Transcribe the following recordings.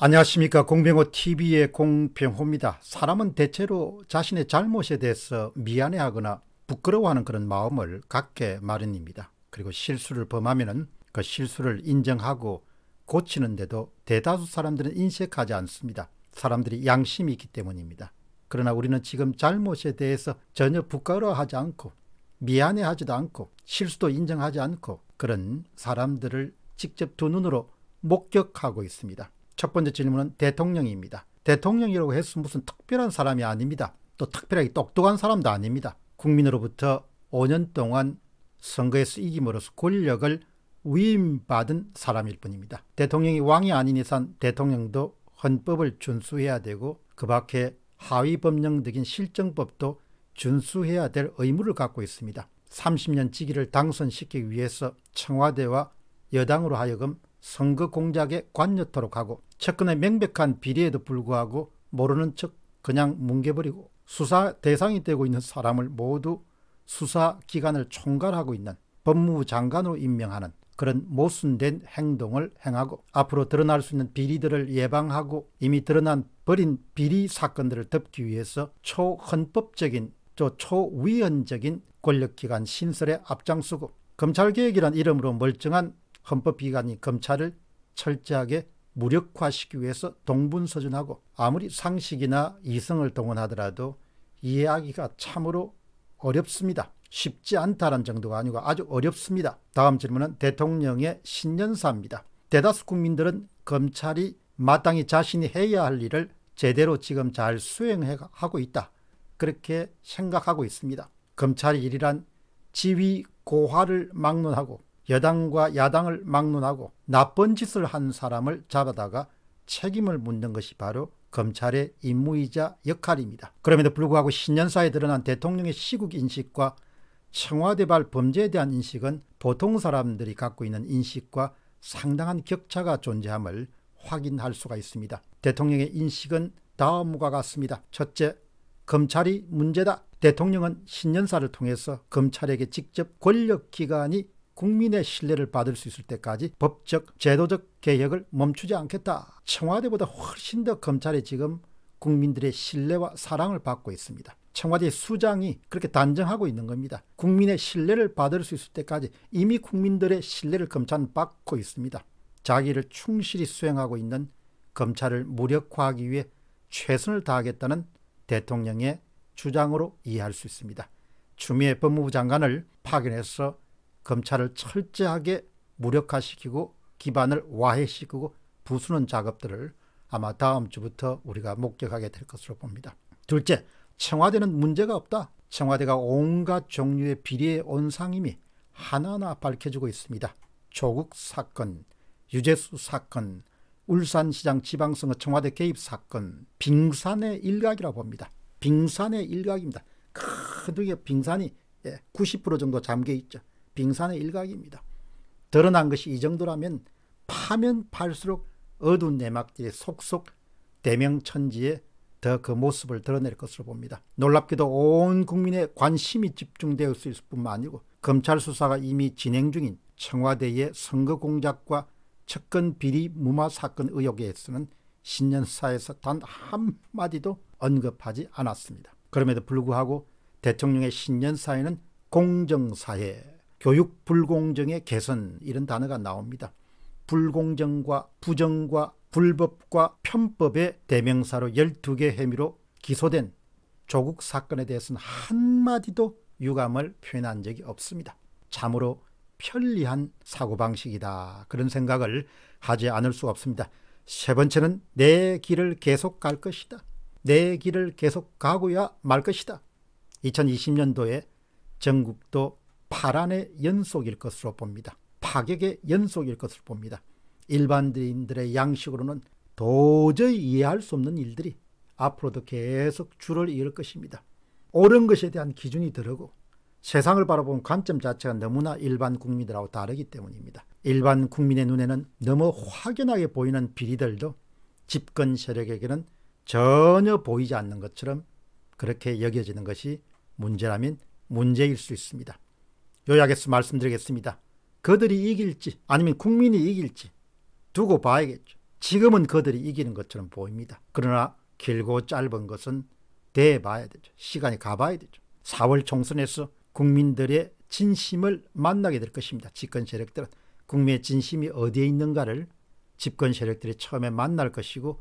안녕하십니까 공병호 TV의 공병호입니다. 사람은 대체로 자신의 잘못에 대해서 미안해하거나 부끄러워하는 그런 마음을 갖게 마련입니다. 그리고 실수를 범하면그 실수를 인정하고 고치는데도 대다수 사람들은 인색하지 않습니다. 사람들이 양심이 있기 때문입니다. 그러나 우리는 지금 잘못에 대해서 전혀 부끄러워하지 않고 미안해하지도 않고 실수도 인정하지 않고 그런 사람들을 직접 두 눈으로 목격하고 있습니다. 첫 번째 질문은 대통령입니다. 대통령이라고 해서 무슨 특별한 사람이 아닙니다. 또 특별하게 똑똑한 사람도 아닙니다. 국민으로부터 5년 동안 선거에서 이김으로써 권력을 위임받은 사람일 뿐입니다. 대통령이 왕이 아닌 이상 대통령도 헌법을 준수해야 되고 그 밖에 하위 법령적인 실정법도 준수해야 될 의무를 갖고 있습니다. 30년 지기를 당선시키기 위해서 청와대와 여당으로 하여금 선거 공작에 관여토록 하고 측근의 명백한 비리에도 불구하고 모르는 척 그냥 뭉개버리고 수사 대상이 되고 있는 사람을 모두 수사 기관을 총괄하고 있는 법무부 장관으로 임명하는 그런 모순된 행동을 행하고 앞으로 드러날 수 있는 비리들을 예방하고 이미 드러난 버린 비리 사건들을 덮기 위해서 초헌법적인 또 초위헌적인 권력기관 신설에 앞장서고 검찰개혁이란 이름으로 멀쩡한 헌법 기관이 검찰을 철저하게 무력화시키기 위해서 동분서준하고 아무리 상식이나 이성을 동원하더라도 이해하기가 참으로 어렵습니다. 쉽지 않다는 정도가 아니고 아주 어렵습니다. 다음 질문은 대통령의 신년사입니다. 대다수 국민들은 검찰이 마땅히 자신이 해야 할 일을 제대로 지금 잘 수행하고 있다. 그렇게 생각하고 있습니다. 검찰의 일이란 지위 고화를 막론하고 여당과 야당을 막론하고 나쁜 짓을 한 사람을 잡아다가 책임을 묻는 것이 바로 검찰의 임무이자 역할입니다. 그럼에도 불구하고 신년사에 드러난 대통령의 시국 인식과 청와대발 범죄에 대한 인식은 보통 사람들이 갖고 있는 인식과 상당한 격차가 존재함을 확인할 수가 있습니다. 대통령의 인식은 다음과 같습니다. 첫째, 검찰이 문제다. 대통령은 신년사를 통해서 검찰에게 직접 권력기관이 국민의 신뢰를 받을 수 있을 때까지 법적, 제도적 개혁을 멈추지 않겠다. 청와대보다 훨씬 더 검찰이 지금 국민들의 신뢰와 사랑을 받고 있습니다. 청와대 수장이 그렇게 단정하고 있는 겁니다. 국민의 신뢰를 받을 수 있을 때까지 이미 국민들의 신뢰를 검찰은 받고 있습니다. 자기를 충실히 수행하고 있는 검찰을 무력화하기 위해 최선을 다하겠다는 대통령의 주장으로 이해할 수 있습니다. 추미애 법무부 장관을 파견해서 검찰을 철저하게 무력화시키고 기반을 와해시키고 부수는 작업들을 아마 다음 주부터 우리가 목격하게 될 것으로 봅니다. 둘째, 청와대는 문제가 없다. 청와대가 온갖 종류의 비리의 온상임이 하나하나 밝혀지고 있습니다. 조국 사건, 유재수 사건, 울산시장 지방선거 청와대 개입 사건, 빙산의 일각이라 봅니다. 빙산의 일각입니다. 크게 빙산이 90% 예, 정도 잠겨 있죠. 빙산의 일각입니다. 드러난 것이 이 정도라면 파면 팔수록 어두운 내막들이 속속 대명천지에 더 그 모습을 드러낼 것으로 봅니다. 놀랍게도 온 국민의 관심이 집중되었을 뿐만 아니고 검찰 수사가 이미 진행 중인 청와대의 선거 공작과 측근 비리 무마 사건 의혹에서는 신년사에서 단 한마디도 언급하지 않았습니다. 그럼에도 불구하고 대통령의 신년사에는 공정사회 교육 불공정의 개선 이런 단어가 나옵니다. 불공정과 부정과 불법과 편법의 대명사로 12개 혐의로 기소된 조국 사건에 대해서는 한마디도 유감을 표현한 적이 없습니다. 참으로 편리한 사고방식이다. 그런 생각을 하지 않을 수 없습니다. 세 번째는 내 길을 계속 갈 것이다. 내 길을 계속 가고야 말 것이다. 2020년도에 전국도 파란의 연속일 것으로 봅니다. 파격의 연속일 것으로 봅니다. 일반인들의 양식으로는 도저히 이해할 수 없는 일들이 앞으로도 계속 줄을 이을 것입니다. 옳은 것에 대한 기준이 들르고 세상을 바라보는 관점 자체가 너무나 일반 국민들하고 다르기 때문입니다. 일반 국민의 눈에는 너무 확연하게 보이는 비리들도 집권 세력에게는 전혀 보이지 않는 것처럼 그렇게 여겨지는 것이 문제라면 문제일 수 있습니다. 요약해서 말씀드리겠습니다. 그들이 이길지 아니면 국민이 이길지 두고 봐야겠죠. 지금은 그들이 이기는 것처럼 보입니다. 그러나 길고 짧은 것은 대봐야 되죠. 시간이 가봐야 되죠. 4월 총선에서 국민들의 진심을 만나게 될 것입니다. 집권 세력들은 국민의 진심이 어디에 있는가를 집권 세력들이 처음에 만날 것이고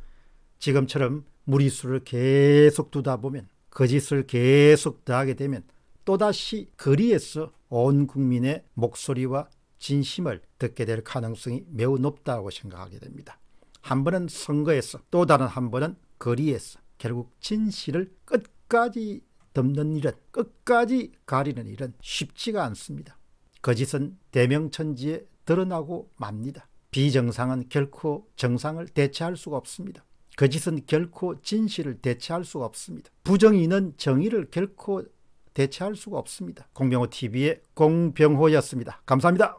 지금처럼 무리수를 계속 두다 보면 거짓을 계속 더하게 되면 또다시 거리에서 온 국민의 목소리와 진심을 듣게 될 가능성이 매우 높다고 생각하게 됩니다. 한 번은 선거에서 또 다른 한 번은 거리에서 결국 진실을 끝까지 덮는 일은 끝까지 가리는 일은 쉽지가 않습니다. 거짓은 대명천지에 드러나고 맙니다. 비정상은 결코 정상을 대체할 수가 없습니다. 거짓은 결코 진실을 대체할 수가 없습니다. 부정의는 정의를 결코 대체할 수가 없습니다. 공병호 TV의 공병호였습니다. 감사합니다.